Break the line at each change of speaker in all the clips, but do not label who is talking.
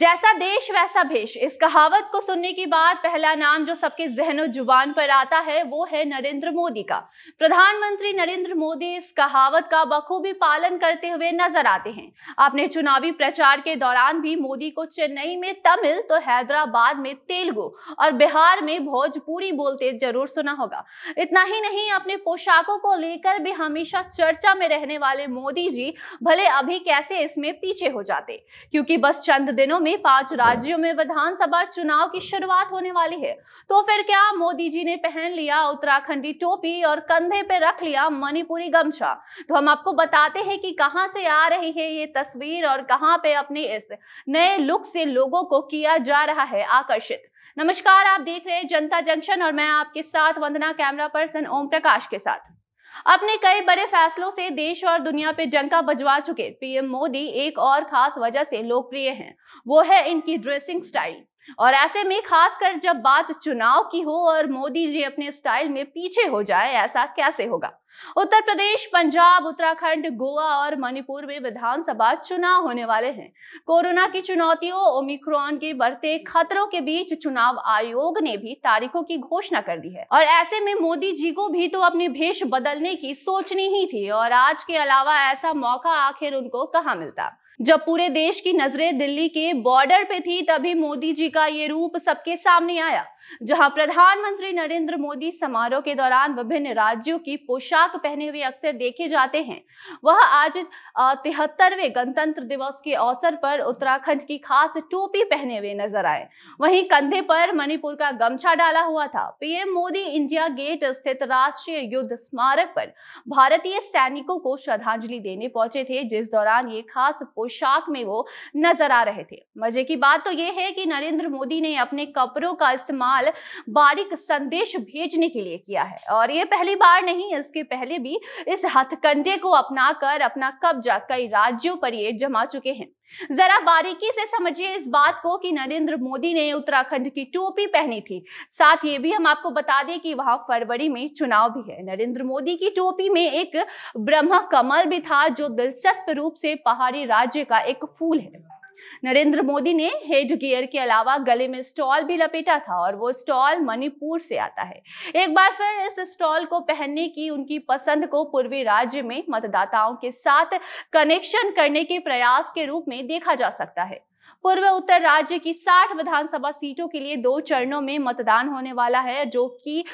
जैसा देश वैसा भेष इस कहावत को सुनने के बाद पहला नाम जो सबके जहनो जुबान पर आता है वो है नरेंद्र मोदी का प्रधानमंत्री नरेंद्र मोदी इस कहावत का बखूबी पालन करते हुए नजर आते हैं अपने चुनावी प्रचार के दौरान भी मोदी को चेन्नई में तमिल तो हैदराबाद में तेलुगु और बिहार में भोजपुरी बोलते जरूर सुना होगा इतना ही नहीं अपने पोशाकों को लेकर भी हमेशा चर्चा में रहने वाले मोदी जी भले अभी कैसे इसमें पीछे हो जाते क्योंकि बस चंद दिनों में पांच राज्यों में विधानसभा चुनाव की शुरुआत होने वाली है तो फिर क्या मोदी जी ने पहन लिया उत्तराखंडी टोपी और कंधे पे रख लिया मणिपुरी गमछा तो हम आपको बताते हैं कि कहां से आ रही है ये तस्वीर और कहां पे अपने इस नए लुक से लोगों को किया जा रहा है आकर्षित नमस्कार आप देख रहे हैं जनता जंक्शन और मैं आपके साथ वंदना कैमरा पर्सन ओम प्रकाश के साथ अपने कई बड़े फैसलों से देश और दुनिया पे का बजवा चुके पीएम मोदी एक और खास वजह से लोकप्रिय हैं वो है इनकी ड्रेसिंग स्टाइल और ऐसे में खासकर जब बात चुनाव की हो और मोदी जी अपने स्टाइल में पीछे हो जाए ऐसा कैसे होगा उत्तर प्रदेश पंजाब उत्तराखंड गोवा और मणिपुर में विधानसभा चुनाव होने वाले हैं कोरोना की चुनौतियों ओमिक्रॉन के बढ़ते खतरों के बीच चुनाव आयोग ने भी तारीखों की घोषणा कर दी है और ऐसे में मोदी जी को भी तो अपने भेष बदलने की सोचनी ही थी और आज के अलावा ऐसा मौका आखिर उनको कहाँ मिलता जब पूरे देश की नजरें दिल्ली के बॉर्डर पे थी तभी मोदी जी का ये रूप सबके सामने आया जहां प्रधानमंत्री नरेंद्र मोदी समारोह के दौरान विभिन्न राज्यों की पोशाक पहने हुए अक्सर देखे जाते हैं वह आज तिहत्तरवे गणतंत्र दिवस के अवसर पर उत्तराखंड की खास टोपी पहने हुए नजर आए वहीं कंधे पर मणिपुर का गमछा डाला हुआ था पीएम मोदी इंडिया गेट स्थित राष्ट्रीय युद्ध स्मारक पर भारतीय सैनिकों को श्रद्धांजलि देने पहुंचे थे जिस दौरान ये खास पोशाक में वो नजर आ रहे थे मजे की बात तो ये है कि नरेंद्र मोदी ने अपने कपड़ों का इस्तेमाल बारीक संदेश भेजने के लिए किया है और ये पहली बार नहीं इसके पहले भी इस हथकंडे को अपनाकर अपना कब्जा कई राज्यों पर ये जमा चुके हैं जरा बारीकी से समझिए इस बात को कि नरेंद्र मोदी ने उत्तराखंड की टोपी पहनी थी साथ ये भी हम आपको बता दें कि वहां फरवरी में चुनाव भी है नरेंद्र मोदी की टोपी में एक ब्रह्मा कमल भी था जो दिलचस्प रूप से पहाड़ी राज्य का एक फूल है नरेंद्र मोदी ने हेड गियर के अलावा गले में स्टॉल भी लपेटा था और वो स्टॉल मणिपुर से आता है एक बार फिर इस स्टॉल को पहनने की उनकी पसंद को पूर्वी राज्य में मतदाताओं के साथ कनेक्शन करने के प्रयास के रूप में देखा जा सकता है पूर्व उत्तर राज्य की 60 विधानसभा सीटों के लिए दो चरणों में मतदान होने वाला है जो कि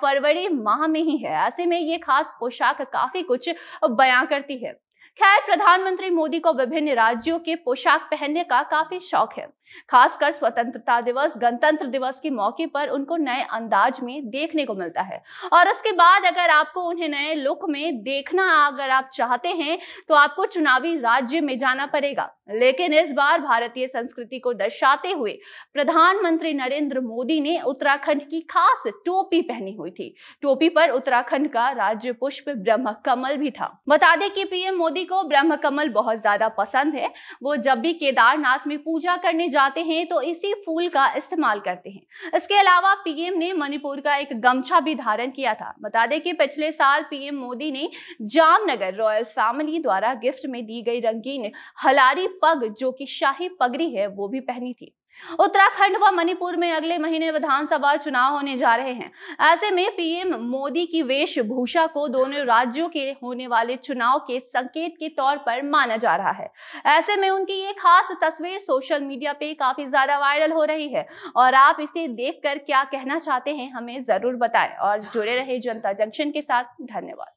फरवरी माह में ही है ऐसे में ये खास पोशाक काफी कुछ बयां करती है खैर प्रधानमंत्री मोदी को विभिन्न राज्यों के पोशाक पहनने का काफी शौक है खासकर स्वतंत्रता दिवस गणतंत्र दिवस के मौके पर उनको नए अंदाज में देखने को मिलता है और उसके बाद अगर आपको उन्हें नए लुक में देखना अगर आप चाहते हैं तो आपको चुनावी राज्य में जाना पड़ेगा लेकिन इस बार भारतीय संस्कृति को दर्शाते हुए प्रधानमंत्री नरेंद्र मोदी ने उत्तराखंड की खास टोपी पहनी हुई थी टोपी पर उत्तराखंड का राज्य पुष्प ब्रह्म कमल भी था बता दें कि पीएम मोदी को ब्रह्म कमल बहुत ज़्यादा पसंद है वो जब भी केदारनाथ में पूजा करने जाते हैं तो इसी फूल का इस्तेमाल करते हैं इसके अलावा पीएम ने मणिपुर का एक गमछा भी धारण किया था बता दें कि पिछले साल पीएम मोदी ने जामनगर रॉयल फैमिली द्वारा गिफ्ट में दी गई रंगीन हलारी पग जो कि शाही पगड़ी है वो भी पहनी थी उत्तराखंड व मणिपुर में अगले महीने विधानसभा चुनाव होने जा रहे हैं ऐसे में पीएम मोदी की वेशभूषा को दोनों राज्यों के होने वाले चुनाव के संकेत के तौर पर माना जा रहा है ऐसे में उनकी ये खास तस्वीर सोशल मीडिया पे काफी ज्यादा वायरल हो रही है और आप इसे देख क्या कहना चाहते हैं हमें जरूर बताएं और जुड़े रहे जनता जंक्शन के साथ धन्यवाद